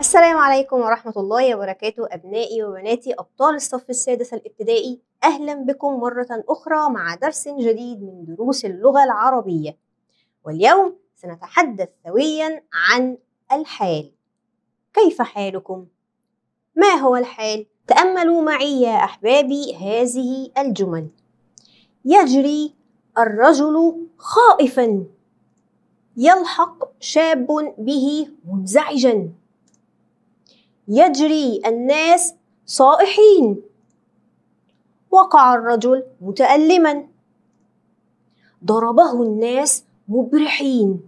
السلام عليكم ورحمة الله وبركاته أبنائي وبناتي أبطال الصف السادس الابتدائي أهلا بكم مرة أخرى مع درس جديد من دروس اللغة العربية واليوم سنتحدث سويا عن الحال كيف حالكم؟ ما هو الحال؟ تأملوا معي يا أحبابي هذه الجمل يجري الرجل خائفا يلحق شاب به منزعجا يجري الناس صائحين وقع الرجل متألما ضربه الناس مبرحين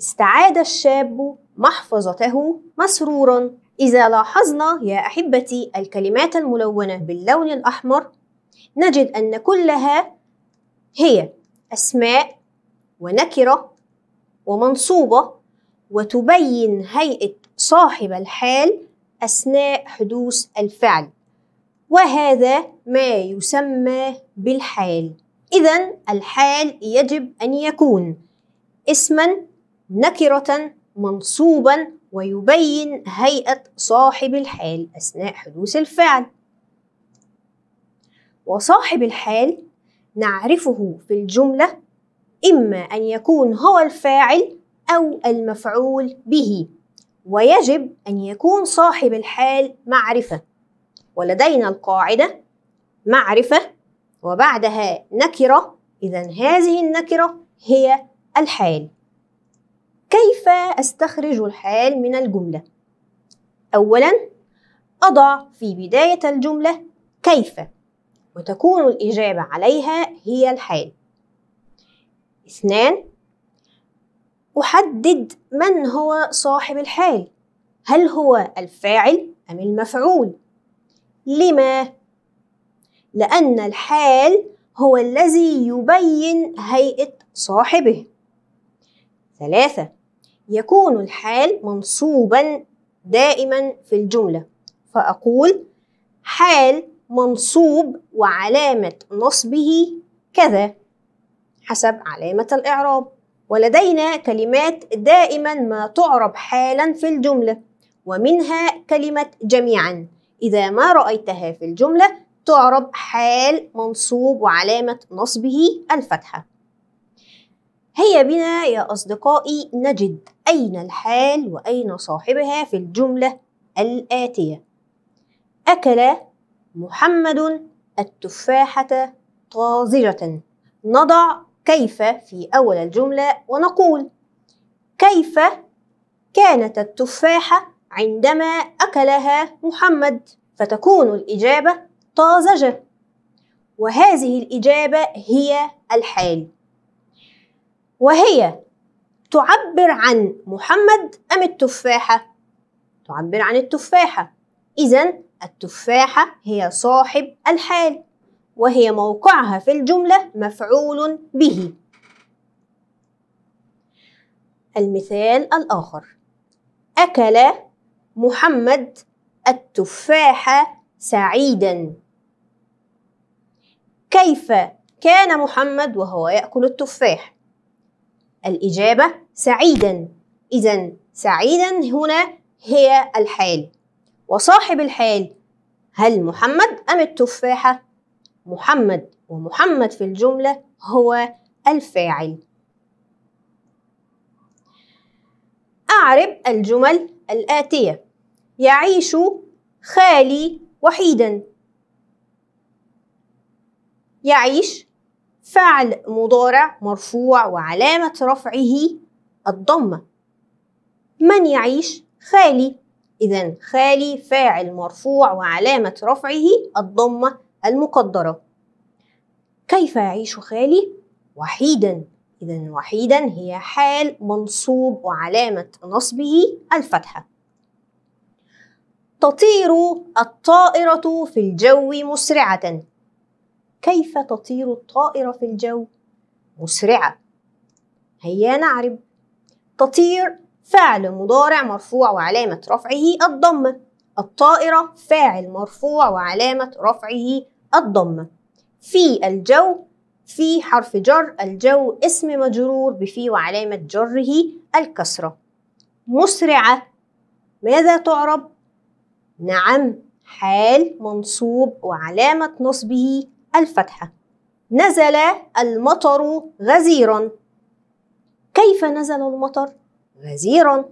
استعاد الشاب محفظته مسرورا إذا لاحظنا يا أحبتي الكلمات الملونة باللون الأحمر نجد أن كلها هي أسماء ونكرة ومنصوبة وتبين هيئة صاحب الحال أثناء حدوث الفعل وهذا ما يسمى بالحال إذا الحال يجب أن يكون اسما نكرة منصوبا ويبين هيئة صاحب الحال أثناء حدوث الفعل وصاحب الحال نعرفه في الجملة إما أن يكون هو الفاعل أو المفعول به ويجب أن يكون صاحب الحال معرفة ولدينا القاعدة معرفة وبعدها نكرة إذا هذه النكرة هي الحال كيف أستخرج الحال من الجملة؟ أولاً أضع في بداية الجملة كيف وتكون الإجابة عليها هي الحال اثنان أحدد من هو صاحب الحال هل هو الفاعل أم المفعول لما؟ لأن الحال هو الذي يبين هيئة صاحبه ثلاثة يكون الحال منصوبا دائما في الجملة فأقول حال منصوب وعلامة نصبه كذا حسب علامة الإعراب ولدينا كلمات دائما ما تعرب حالا في الجملة ومنها كلمة جميعا إذا ما رأيتها في الجملة تعرب حال منصوب وعلامة نصبه الفتحة هيا بنا يا أصدقائي نجد أين الحال وأين صاحبها في الجملة الآتية أكل محمد التفاحة طازجة نضع كيف في أول الجملة ونقول كيف كانت التفاحة عندما أكلها محمد فتكون الإجابة طازجة وهذه الإجابة هي الحال وهي تعبر عن محمد أم التفاحة؟ تعبر عن التفاحة إذن التفاحة هي صاحب الحال وهي موقعها في الجملة مفعول به المثال الآخر أكل محمد التفاح سعيدا كيف كان محمد وهو يأكل التفاح؟ الإجابة سعيدا إذا سعيدا هنا هي الحال وصاحب الحال هل محمد أم التفاحة محمد ومحمد في الجملة هو الفاعل أعرب الجمل الآتية يعيش خالي وحيدا يعيش فعل مضارع مرفوع وعلامة رفعه الضمة من يعيش خالي إذن خالي فاعل مرفوع وعلامة رفعه الضمة المقدرة كيف يعيش خالي وحيدا إذا وحيدا هي حال منصوب وعلامة نصبه الفتحة تطير الطائرة في الجو مسرعة كيف تطير الطائرة في الجو مسرعة هيا نعرب تطير فعل مضارع مرفوع وعلامة رفعه الضمة الطائرة فاعل مرفوع وعلامة رفعه الضمة في الجو في حرف جر الجو اسم مجرور بفي وعلامة جره الكسرة مسرعة ماذا تعرب؟ نعم حال منصوب وعلامة نصبه الفتحة نزل المطر غزيرا كيف نزل المطر؟ غزيرا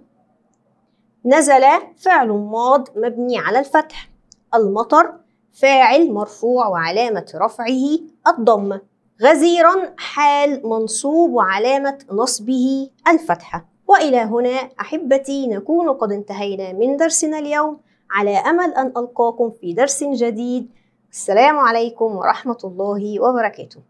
نزل فعل ماض مبني على الفتح المطر فاعل مرفوع وعلامة رفعه الضمة غزيرا حال منصوب وعلامة نصبه الفتحة وإلى هنا أحبتي نكون قد انتهينا من درسنا اليوم على أمل أن ألقاكم في درس جديد السلام عليكم ورحمة الله وبركاته